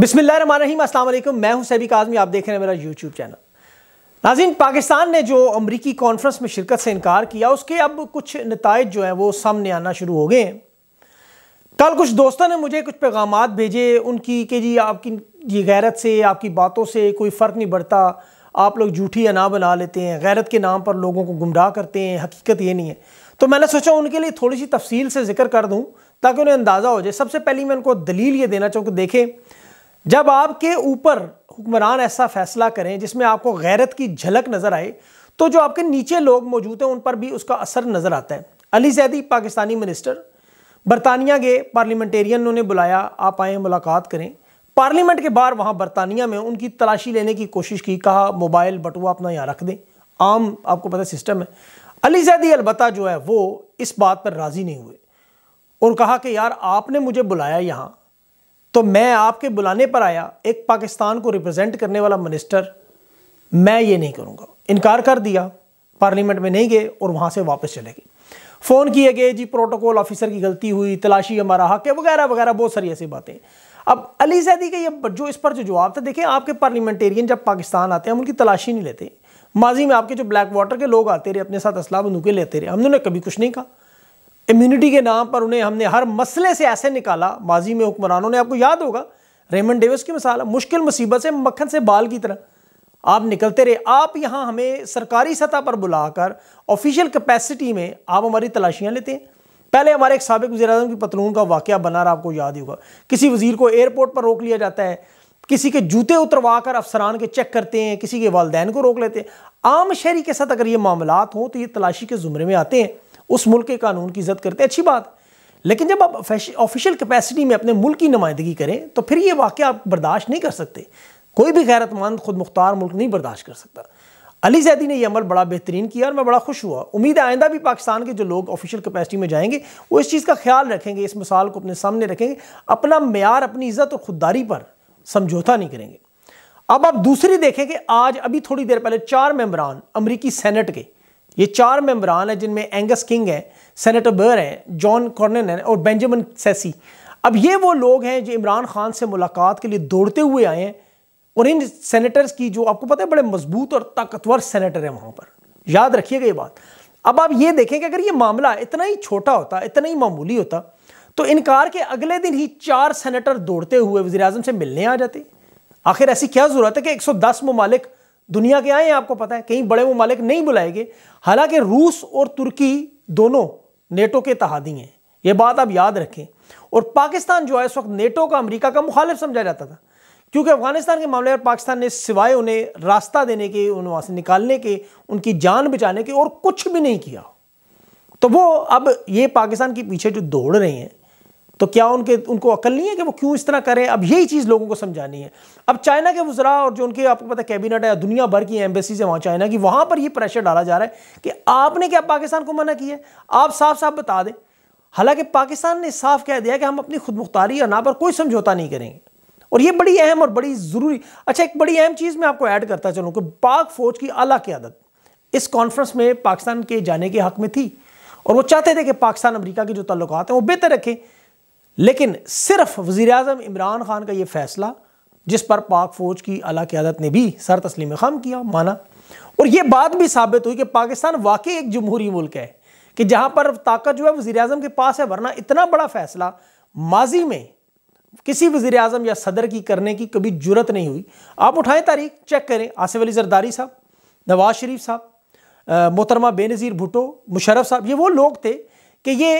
बिस्मिल्लाम असल मैं हूं सैबिक आजमी आप देख रहे हैं मेरा यूट्यूब चैनल नाजिन पाकिस्तान ने जो अमरीकी कॉन्फ्रेंस में शिरकत से इनकार किया उसके अब कुछ नतज जो हैं वो सामने आना शुरू हो गए हैं कल कुछ दोस्तों ने मुझे कुछ पैगाम भेजे उनकी कि जी आपकी ये गैरत से आपकी बातों से कोई फ़र्क नहीं पड़ता आप लोग झूठी अना बना लेते हैं गैरत के नाम पर लोगों को गुमराह करते हैं हकीकत ये नहीं है तो मैंने सोचा उनके लिए थोड़ी सी तफसील से जिक्र कर दूँ ताकि उन्हें अंदाज़ा हो जाए सबसे पहले मैं उनको दलील ये देना चाहूँ कि देखें जब आपके ऊपर हुक्मरान ऐसा फैसला करें जिसमें आपको गैरत की झलक नज़र आए तो जो आपके नीचे लोग मौजूद हैं उन पर भी उसका असर नज़र आता है अली जैदी पाकिस्तानी मिनिस्टर बरतानिया के पार्लियामेंटेरियन उन्हें बुलाया आप आए मुलाकात करें पार्लियामेंट के बाहर वहाँ बरतानिया में उनकी तलाशी लेने की कोशिश की कहा मोबाइल बटुआ अपना यहाँ रख दें आम आपको पता सिस्टम है अली जैदी अलबत् जो है वो इस बात पर राज़ी नहीं हुए और कहा कि यार आपने मुझे बुलाया यहाँ तो मैं आपके बुलाने पर आया एक पाकिस्तान को रिप्रेजेंट करने वाला मिनिस्टर मैं ये नहीं करूँगा इनकार कर दिया पार्लियामेंट में नहीं गए और वहाँ से वापस चले गए फ़ोन किए गए जी प्रोटोकॉल ऑफिसर की गलती हुई तलाशी हमारा हक है वगैरह वगैरह बहुत सारी ऐसी बातें अब अली सैदी के ये जो इस पर जो जवाब था देखें आपके पार्लियामेंटेरियन जब पाकिस्तान आते हैं हम उनकी तलाशी नहीं लेते माजी में आपके जो ब्लैक वाटर के लोग आते रहे अपने साथ असला बंदूकें लेते रहे हमने कभी कुछ नहीं कहा इम्यूनिटी के नाम पर उन्हें हमने हर मसले से ऐसे निकाला माजी में हुक्मरानों ने आपको याद होगा रेमन डेविस की मिसाल मुश्किल मुसीबत से मक्खन से बाल की तरह आप निकलते रहे आप यहाँ हमें सरकारी सतह पर बुलाकर ऑफिशियल कैपेसिटी में आप हमारी तलाशियाँ लेते हैं पहले हमारे एक सबक वजी अजम की पतलून का वाक़ बना रहा आपको याद ही होगा किसी वजीर को एयरपोर्ट पर रोक लिया जाता है किसी के जूते उतरवा कर अफसरान के चेक करते हैं किसी के वालदेन को रोक लेते हैं आम शहरी के साथ अगर ये मामला हों तो ये तलाशी के ज़ुमरे में आते हैं उस मुल्क के कानून की इज्जत करते अच्छी बात लेकिन जब आप ऑफिशियल कैपेसिटी में अपने मुल्क की नुमाइंदगी करें तो फिर ये वाक़ आप बर्दाश्त नहीं कर सकते कोई भी गैरतमंद खुद मुख्तार मुल्क नहीं बर्दाश्त कर सकता अली जैदी ने यह अमल बड़ा बेहतरीन किया और मैं बड़ा खुश हुआ उम्मीद है आइंदा भी पाकिस्तान के जो लोग ऑफिशियल कैपेसिटी में जाएंगे वो इस चीज़ का ख्याल रखेंगे इस मिसाल को अपने सामने रखेंगे अपना मैार अपनी इज्जत और खुददारी पर समझौता नहीं करेंगे अब आप दूसरी देखें कि आज अभी थोड़ी देर पहले चार मेम्बरान अमरीकी सेनेट के ये चार मेम्बरान हैं जिनमें एंगस किंग है सेनेटर बर हैं जॉन कॉर्नन है और बेंजामिन सेसी अब ये वो लोग हैं जो इमरान खान से मुलाकात के लिए दौड़ते हुए आए हैं और इन सेनेटर्स की जो आपको पता है बड़े मजबूत और ताकतवर सेनेटर हैं वहाँ पर याद रखिएगा ये बात अब आप ये देखें कि अगर ये मामला इतना ही छोटा होता इतना ही मामूली होता तो इनकार के अगले दिन ही चार सेनेटर दौड़ते हुए वजी से मिलने आ जाते आखिर ऐसी क्या ज़रूरत है कि दस ममालिक दुनिया के आए हैं आपको पता है कहीं बड़े ममालिक नहीं बुलाएंगे हालांकि रूस और तुर्की दोनों नेटो के तहादी हैं ये बात आप याद रखें और पाकिस्तान जो है इस वक्त नेटो का अमेरिका का मुखालिफ समझा जाता था क्योंकि अफगानिस्तान के मामले में पाकिस्तान ने सिवाय उन्हें रास्ता देने के उन्हें वहाँ से निकालने के उनकी जान बचाने के और कुछ भी नहीं किया तो वो अब ये पाकिस्तान के पीछे जो दौड़ रहे हैं तो क्या उनके उनको अकल नहीं है कि वो क्यों इस तरह करें अब यही चीज़ लोगों को समझानी है अब चाइना के वजरा और जो उनके आपको पता है कैबिनेट है दुनिया भर की एम्बेसीज है वहाँ चाइना की वहाँ पर ये प्रेशर डाला जा रहा है कि आपने क्या पाकिस्तान को मना किया आप साफ साफ बता दें हालांकि पाकिस्तान ने साफ कह दिया कि हम अपनी खुद मुख्तारी और ना पर कोई समझौता नहीं करेंगे और ये बड़ी अहम और बड़ी ज़रूरी अच्छा एक बड़ी अहम चीज़ मैं आपको ऐड करता चलूँ कि पाक फ़ौज की अला क्यादत इस कॉन्फ्रेंस में पाकिस्तान के जाने के हक में थी और वो चाहते थे कि पाकिस्तान अमरीका के जो ताल्लुक हैं वो बेहतर रखें लेकिन सिर्फ वज़ी अजम इमरान खान का ये फ़ैसला जिस पर पाक फ़ौज की अला क्यादत ने भी सर तस्लीम खम किया माना और ये बात भी साबित हुई कि पाकिस्तान वाकई एक जमहूरी मुल्क है कि जहाँ पर ताकत जो है वज़ी अजम के पास है वरना इतना बड़ा फ़ैसला माजी में किसी वज़ी अजम या सदर की करने की कभी जरूरत नहीं हुई आप उठाएं तारीख चेक करें आसिफ अली जरदारी साहब नवाज शरीफ साहब मोहतरमा बेनज़ीर भुटो मुशरफ साहब ये वो लोग थे कि ये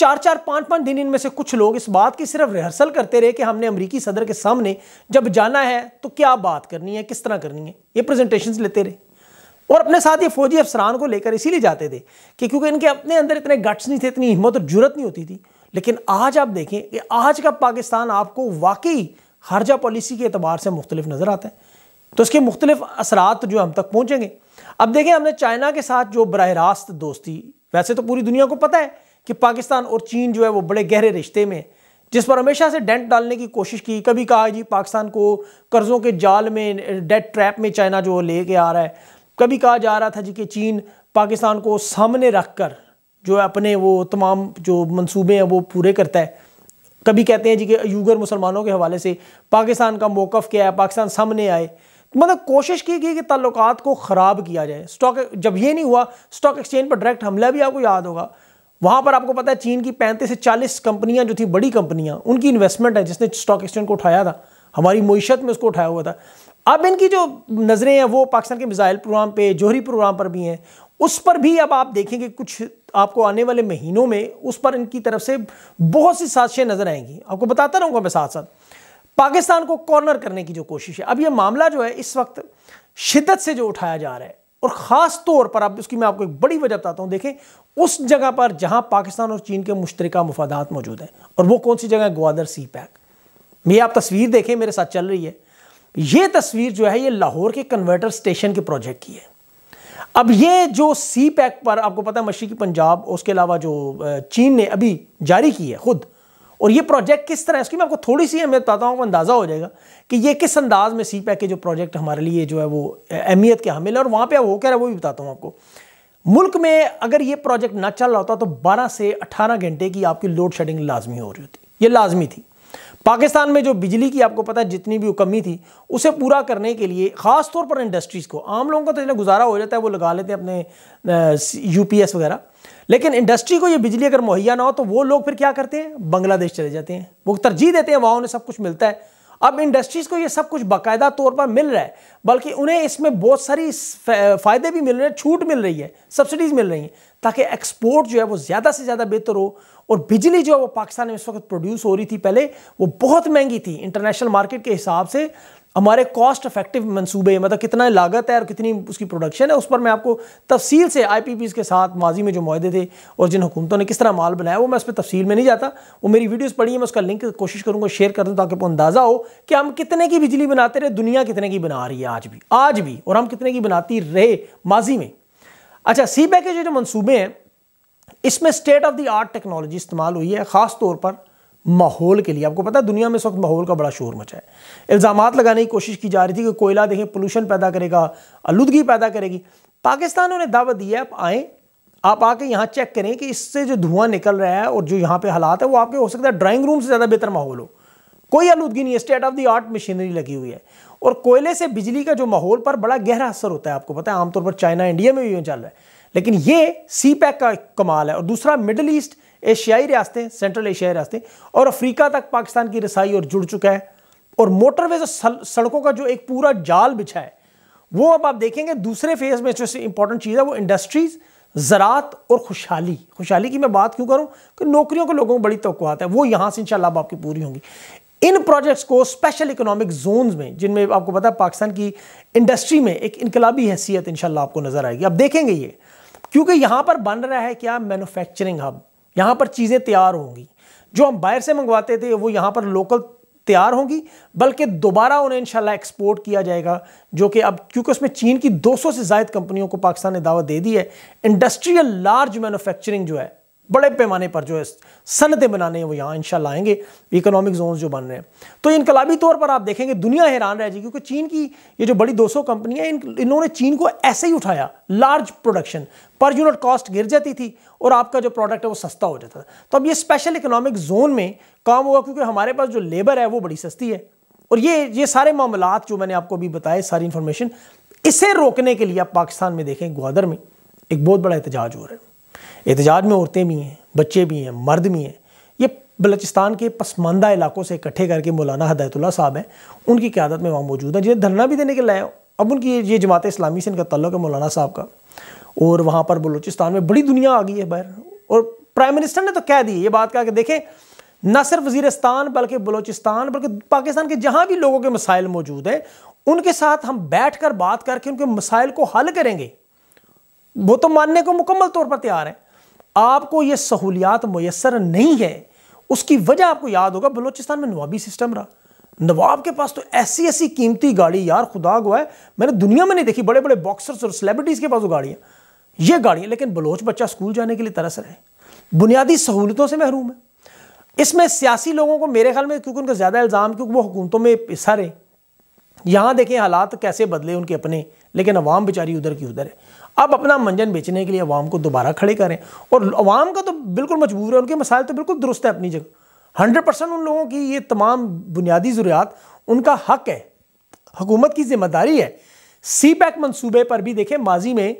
चार चार पांच पांच दिन इनमें से कुछ लोग इस बात की सिर्फ रिहर्सल करते रहे कि हमने अमरीकी सदर के सामने जब जाना है तो क्या बात करनी है किस तरह करनी है ये प्रेजेंटेशन लेते रहे और अपने साथ ये फौजी अफसरान को लेकर इसीलिए जाते थे कि क्योंकि इनके अपने अंदर इतने गट्स नहीं थे इतनी हिम्मत और जरूरत नहीं होती थी लेकिन आज आप देखें कि आज का पाकिस्तान आपको वाकई हर्जा पॉलिसी के अतबार से मुख्तलिफ नज़र आता है तो इसके मुख्तलिफ असरात जो हम तक पहुँचेंगे अब देखें हमने चाइना के साथ जो बरह रास्त दोस्ती वैसे तो पूरी दुनिया को पता है कि पाकिस्तान और चीन जो है वो बड़े गहरे रिश्ते में जिस पर हमेशा से डेंट डालने की कोशिश की कभी कहा जी पाकिस्तान को कर्ज़ों के जाल में डेट ट्रैप में चाइना जो ले के आ रहा है कभी कहा जा रहा था जी कि चीन पाकिस्तान को सामने रख कर जो है अपने वो तमाम जो मंसूबे हैं वो पूरे करता है कभी कहते हैं जी कि यूगर मुसलमानों के हवाले से पाकिस्तान का मौक़ क्या है पाकिस्तान सामने आए मतलब कोशिश की गई कि तल्लुत को ख़राब किया जाए स्टॉक जब ये नहीं हुआ स्टॉक एक्सचेंज पर डायरेक्ट हमला भी आपको याद होगा वहां पर आपको पता है चीन की पैंतीस से चालीस कंपनियां जो थी बड़ी कंपनियां उनकी इन्वेस्टमेंट है जिसने स्टॉक एक्सचेंज को उठाया था हमारी मीशत में उसको उठाया हुआ था अब इनकी जो नज़रें हैं वो पाकिस्तान के मिज़ाइल प्रोग्राम पे जोहरी प्रोग्राम पर भी हैं उस पर भी अब आप देखेंगे कुछ आपको आने वाले महीनों में उस पर इनकी तरफ से बहुत सी साजिशें नज़र आएंगी आपको बताता रहूँगा मैं साथ साथ पाकिस्तान को कॉर्नर करने की जो कोशिश है अब यह मामला जो है इस वक्त शिद्दत से जो उठाया जा रहा है और ख़ास तौर पर अब उसकी मैं आपको एक बड़ी वजह बताता हूँ देखें उस जगह पर जहाँ पाकिस्तान और चीन के मुश्तर मफादात मौजूद हैं और वो कौन सी जगह है ग्वादर सी पैक ये आप तस्वीर देखें मेरे साथ चल रही है ये तस्वीर जो है ये लाहौर के कन्वर्टर स्टेशन के प्रोजेक्ट की है अब ये जो सी पैक पर आपको पता है मशीकी पंजाब उसके अलावा जो चीन ने अभी जारी की है खुद और ये प्रोजेक्ट किस तरह इसकी मैं आपको थोड़ी सी अहमियत बताता हूँ आपको अंदाज़ा हो जाएगा कि ये किस अंदाज में सी पैक के जो प्रोजेक्ट हमारे लिए जो है वो अहमियत के हमिल है और वहाँ पर वो कह रहा है वो भी बताता हूँ आपको मुल्क में अगर ये प्रोजेक्ट ना चल रहा होता तो बारह से अठारह घंटे की आपकी लोड शेडिंग लाजमी हो रही होती ये लाजमी थी पाकिस्तान में जो बिजली की आपको पता है जितनी भी कमी थी उसे पूरा करने के लिए ख़ास तौर पर इंडस्ट्रीज़ को आम लोगों का तो इतना गुजारा हो जाता है वो लगा लेते हैं अपने यूपीएस वगैरह लेकिन इंडस्ट्री को ये बिजली अगर मुहैया ना हो तो वो लोग फिर क्या करते हैं बांग्लादेश चले जाते हैं वो तरजीह देते हैं वहाँ उन्हें सब कुछ मिलता है अब इंडस्ट्रीज को ये सब कुछ बाकायदा तौर पर मिल रहा है बल्कि उन्हें इसमें बहुत सारी फ़ायदे भी मिल रहे हैं छूट मिल रही है सब्सिडीज़ मिल रही हैं ताकि एक्सपोर्ट जो है वो ज़्यादा से ज़्यादा बेहतर हो और बिजली जो है वो पाकिस्तान में इस वक्त प्रोड्यूस हो रही थी पहले वो बहुत महंगी थी इंटरनेशनल मार्केट के हिसाब से हमारे कॉस्ट इफेक्टिव मंसूबे मतलब कितना लागत है और कितनी उसकी प्रोडक्शन है उस पर मैं आपको तफसील से आई के साथ माजी में जो माहे थे और जिन हुकूमतों ने किस तरह माल बनाया वो मैं उस पर तफसील में नहीं जाता वो मेरी वीडियोज़ पढ़ी है मैं उसका लिंक कोशिश करूँगा शेयर कर दूँ ताकि वो अंदाज़ा हो कि हम कितने की बिजली बनाते रहे दुनिया कितने की बना रही है आज भी आज भी और हम कितने की बनाती रहे माजी में अच्छा सी के जो, जो मनसूबे हैं इसमें state of the art technology इस्तेमाल हुई है ख़ास तौर पर माहौल के लिए आपको पता है दुनिया में इस वक्त माहौल का बड़ा शोर मचा है इल्ज़ाम लगाने की कोशिश की जा रही थी कि कोयला देखें पोल्यूशन पैदा करेगा आलूदगी पैदा करेगी पाकिस्तान ने दावा दिया आप आए आप आके यहाँ चेक करें कि इससे जो धुआं निकल रहा है और जो यहाँ पे हालात है वो आपके हो सकता है ड्राइंग रूम से ज़्यादा बेहतर माहौल हो कोई आलूदगी नहीं है state of the art machinery लगी हुई है और कोयले से बिजली का जो माहौल पर बड़ा गहरा असर होता है आपको पता है आमतौर पर चाइना इंडिया में भी चल रहा है लेकिन ये सी पैक का कमाल है और दूसरा मिडल ईस्ट एशियाई रियासतें सेंट्रल एशियाई रियासतें और अफ्रीका तक पाकिस्तान की रसाई और जुड़ चुका है और मोटरवे सड़कों का जो एक पूरा जाल बिछा है वो अब आप देखेंगे दूसरे फेज में जो इंपॉर्टेंट चीज़ है वो इंडस्ट्रीज़ ज़रात और खुशहाली खुशहाली की मैं बात क्यों करूं कि नौकरियों के लोगों को बड़ी तो है वो यहाँ से इंशाल्लाह आपकी पूरी होंगी इन प्रोजेक्ट्स को स्पेशल इकोनॉमिक जोन्स में जिनमें आपको पता है पाकिस्तान की इंडस्ट्री में एक इनकलाबी हैसियत इनशाला आपको नज़र आएगी अब देखेंगे ये क्योंकि यहाँ पर बन रहा है क्या मैनुफैक्चरिंग हब यहाँ पर चीज़ें तैयार होंगी जो हम बाहर से मंगवाते थे वो यहाँ पर लोकल तैयार होंगी बल्कि दोबारा उन्हें इंशाल्लाह एक्सपोर्ट किया जाएगा जो कि अब क्योंकि उसमें चीन की 200 से ज्यादा कंपनियों को पाकिस्तान ने दावा दे दी है इंडस्ट्रियल लार्ज मैन्युफैक्चरिंग जो है बड़े पैमाने पर जो है सनतें बनाने वो यहाँ इंशाल्लाह आएंगे इकोनॉमिक जोन जो बन रहे हैं तो इनकलाबी तौर पर आप देखेंगे दुनिया हैरान रह जाएगी क्योंकि चीन की ये जो बड़ी 200 कंपनियां इन इन्होंने चीन को ऐसे ही उठाया लार्ज प्रोडक्शन पर यूनिट कॉस्ट गिर जाती थी और आपका जो प्रोडक्ट है वो सस्ता हो जाता था तो अब ये स्पेशल इकोनॉमिक जोन में काम होगा क्योंकि हमारे पास जो लेबर है वो बड़ी सस्ती है और ये ये सारे मामला जो मैंने आपको अभी बताए सारी इन्फॉर्मेशन इसे रोकने के लिए आप पाकिस्तान में देखें ग्वादर में एक बहुत बड़ा एहतजाज हो रहा है एहतजाज में औरतें भी हैं बच्चे भी हैं मर्द भी हैं ये बलूचिस्तान के पसमानदा इलाकों से इकट्ठे करके मौलाना हदायतुल्ला साहब हैं उनकी क्यादत में वहाँ मौजूद हैं जिन्हें धरना भी देने के लाए अब उनकी ये जमात इस्लामी से इनका तल्लक है मौलाना साहब का और वहाँ पर बलूचिस्तान में बड़ी दुनिया आ गई है बहर और प्राइम मिनिस्टर ने तो कह दी ये बात कहा कि देखें ना सिर्फ वजीरस्तान बल्कि बलोचिस्तान बल्कि पाकिस्तान के जहाँ भी लोगों के मसाइल मौजूद हैं उनके साथ हम बैठ कर बात करके उनके मसाइल को हल करेंगे वो तो मानने को मुकम्मल तौर पर तैयार हैं आपको ये सहूलियात मैसर नहीं है उसकी वजह आपको याद होगा बलोचिस्तान में नवाबी सिस्टम रहा नवाब के पास तो ऐसी ऐसी कीमती गाड़ी यार खुदा गुआ है मैंने दुनिया में नहीं देखी बड़े बड़े बॉक्सर्स और सेलिब्रिटीज़ के पास वो गाड़ियाँ ये गाड़ियाँ लेकिन बलोच बच्चा स्कूल जाने के लिए तरस रहे बुनियादी सहूलतों से महरूम है इसमें सियासी लोगों को मेरे ख्याल में क्योंकि उनका ज़्यादा इल्ज़ाम क्योंकि वो हुकूमतों में हिस्सा रहे यहाँ देखें हालात कैसे बदले उनके अपने लेकिन अवाम बेचारी उधर की उधर है अब अपना मंजन बेचने के लिए अवाम को दोबारा खड़े करें और अवाम का तो बिल्कुल मजबूर है उनके मसाइल तो बिल्कुल दुरुस्त है अपनी जगह हंड्रेड परसेंट उन लोगों की ये तमाम बुनियादी ज़रूरियात उनका हक है हुकूमत की जिम्मेदारी है सी पैक मनसूबे पर भी देखें माजी में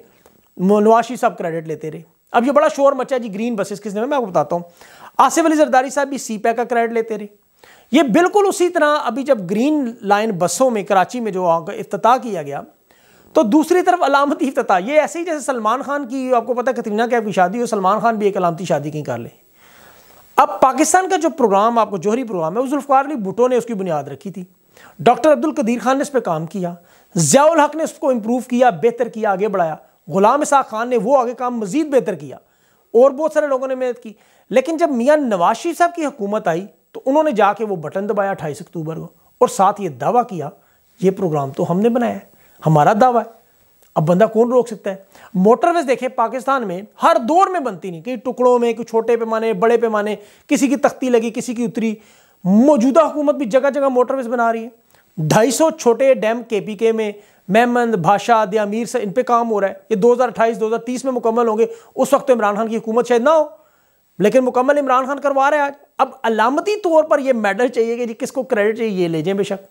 नवाशी साहब क्रेडिट लेते रहे अब ये बड़ा शोर मचा जी ग्रीन बसेस किसने मैं आपको बताता हूँ आसिफ अली जरदारी साहब भी सी पैक का क्रेडिट लेते रहे ये बिल्कुल उसी तरह अभी जब ग्रीन लाइन बसों में कराची में जो अफ्त किया गया तो दूसरी तरफ अलामती इफ्तः ये ऐसे ही जैसे सलमान खान की आपको पता है कतरीना कैफ की शादी हो सलमान खान भी एक अलामती शादी कहीं कर ले अब पाकिस्तान का जो प्रोग्राम आपको जोहरी प्रोग्राम है उजुल्फ़ार अली भुटो ने उसकी बुनियाद रखी थी डॉक्टर अब्दुल कदीर खान ने इस पर काम किया ज़ियाउल हक ने उसको इम्प्रूव किया बेहतर किया आगे बढ़ाया गुलाम इसाक खान ने वो आगे काम मज़ीद बेहतर किया और बहुत सारे लोगों ने मेहनत की लेकिन जब मियाँ नवाज शरीफ साहब की हुकूमत आई तो उन्होंने जाके वो बटन दबाया अट्ठाईस अक्टूबर को और साथ ये दावा किया ये प्रोग्राम तो हमने बनाया हमारा दावा है अब बंदा कौन रोक सकता है मोटरवेज देखें पाकिस्तान में हर दौर में बनती नहीं कहीं टुकड़ों में कोई छोटे पैमाने बड़े पैमाने किसी की तख्ती लगी किसी की उतरी मौजूदा हुकूमत भी जगह जगह मोटरवेज बना रही है ढाई सौ छोटे डैम के पी के में महमंद भाषा मीर से इन पर काम हो रहा है ये 2028 2030 में मुकम्मल होंगे उस वक्त तो इमरान खान की हुकूमत शायद ना हो लेकिन मुकम्मल इमरान खान करवा रहे हैं आज अब अलामती तौर पर यह मेडल चाहिए कि जी किसको क्रेडिट चाहिए ये ले जाए बेशक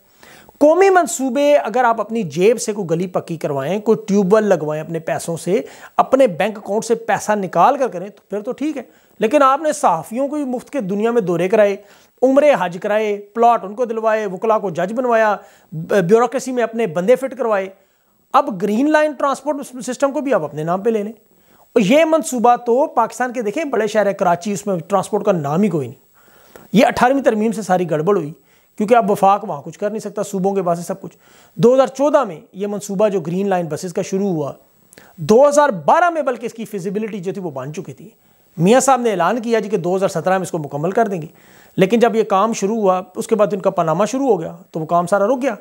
कौमी मंसूबे अगर आप अपनी जेब से कोई गली पक्की करवाएं कोई ट्यूबवेल लगवाएं अपने पैसों से अपने बैंक अकाउंट से पैसा निकाल कर करें तो फिर तो ठीक है लेकिन आपने सहाफ़ियों को भी मुफ्त के दुनिया में दौरे कराए उम्र हज कराए प्लॉट उनको दिलवाए वकला को जज बनवाया ब्यूरोसी में अपने बंदे फिट करवाए अब ग्रीन लाइन ट्रांसपोर्ट सिस्टम को भी आप अपने नाम पर ले लें और ये मनसूबा तो पाकिस्तान के देखें बड़े शहर है कराची उसमें ट्रांसपोर्ट का नाम ही कोई नहीं ये अठारहवीं तरमीम से सारी गड़बड़ हुई क्योंकि अब वफाक वहाँ कुछ कर नहीं सकता सूबों के पास सब कुछ 2014 में ये मनसूबा जो ग्रीन लाइन बसेस का शुरू हुआ 2012 में बल्कि इसकी फिजिबिलिटी जो थी वो बन चुकी थी मियाँ साहब ने ऐलान किया जी कि 2017 में इसको मुकम्मल कर देंगे लेकिन जब ये काम शुरू हुआ उसके बाद इनका पनामा शुरू हो गया तो वो काम सारा रुक गया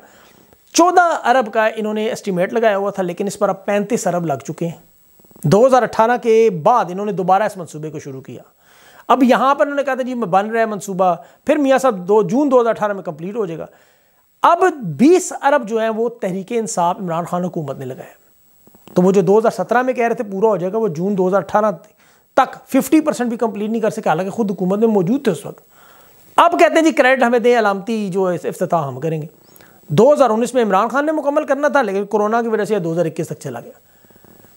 चौदह अरब का इन्होंने एस्टिमेट लगाया हुआ था लेकिन इस पर अब पैंतीस अरब लग चुके हैं 2018 के बाद इन्होंने दोबारा इस मनसूबे को शुरू किया अब यहां पर उन्होंने कहा था जी मैं बन रहा है मनसूबा फिर मियाँ साहब दो जून अठारह में कंप्लीट हो जाएगा अब 20 अरब जो है वो तहरीक इंसाफ इमरान खान हुकूमत ने लगाया तो वो जो 2017 में कह रहे थे पूरा हो जाएगा वो जून 2018 तक 50 परसेंट भी कंप्लीट नहीं कर सके हालांकि खुद हुकूमत में मौजूद थे उस वक्त अब कहते हैं जी क्रेडिट हमें दें अलामती जो अफ्ताह हम करेंगे 2019 में इमरान खान ने मुकम्मल करना था लेकिन कोरोना की वजह से इक्कीस तक चला गया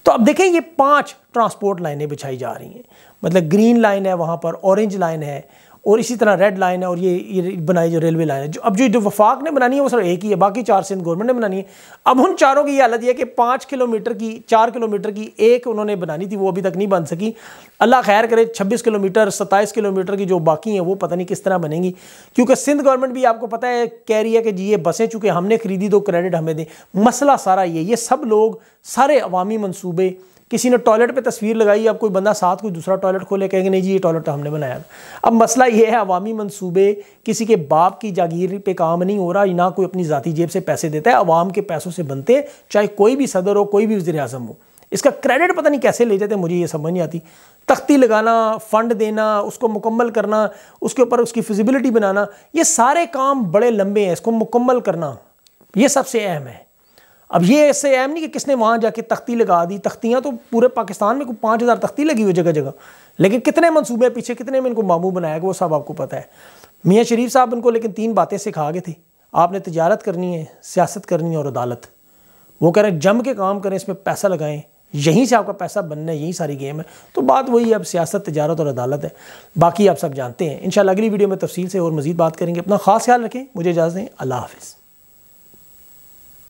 तो अब देखें ये पांच ट्रांसपोर्ट लाइनें बिछाई जा रही हैं मतलब ग्रीन लाइन है वहाँ पर ऑरेंज लाइन है और इसी तरह रेड लाइन है और ये, ये बनाई जो रेलवे लाइन है जो अब जो जो वफाक ने बनानी है वो सर एक ही है बाकी चार सिंध गवर्नमेंट ने बनानी है अब उन चारों की ये हालत यह कि पाँच किलोमीटर की चार किलोमीटर की एक उन्होंने बनानी थी वो अभी तक नहीं बन सकी अल्लाह खैर करे छब्बीस किलोमीटर सत्ताईस किलोमीटर की जो बाकी हैं वो पता नहीं किस तरह बनेंगी क्योंकि सिंध गवर्नमेंट भी आपको पता है कह रही है कि जी ये बसें चूँकि हमने खरीदी तो क्रेडिट हमें दें मसला सारा ये ये सब लोग सारे अवामी मनसूबे किसी ने टॉयलेट पे तस्वीर लगाई अब कोई बंदा साथ कोई दूसरा टॉयलेट खोले कहेंगे नहीं जी ये टॉयलेट तो हमने बनाया अब मसला ये है अवामी मनसूबे किसी के बाप की जागीर पे काम नहीं हो रहा ना कोई अपनी ज़ाती जेब से पैसे देता है अवाम के पैसों से बनते चाहे कोई भी सदर हो कोई भी वजी अजम हो इसका क्रेडिट पता नहीं कैसे ले जाते मुझे ये समझ नहीं आती तख्ती लगाना फंड देना उसको मुकम्मल करना उसके ऊपर उसकी फिजिबिलिटी बनाना ये सारे काम बड़े लंबे हैं इसको मुकम्मल करना ये सबसे अहम है अब ये ऐसे अहम नहीं कि किसने वहाँ जाके तख्ती लगा दी तख्तियाँ तो पूरे पाकिस्तान में पाँच हज़ार तख्ती लगी हुई जगह जगह लेकिन कितने मनसूबे पीछे कितने में इनको मामू बनाया वो सब आपको पता है मियाँ शरीफ साहब इनको लेकिन तीन बातें सिखा गए थे आपने तजारत करनी है सियासत करनी है और अदालत वो कह रहे हैं जम के काम करें इसमें पैसा लगाएं यहीं से आपका पैसा बनना है यही सारी गेम है तो बात वही है अब सियासत तजारत और अदालत है बाकी आप सब जानते हैं इन अगली वीडियो में तफसील से और मज़ीद बात करेंगे अपना खास ख्याल रखें मुझे इजाज़त दें अल्लाह हाफिज़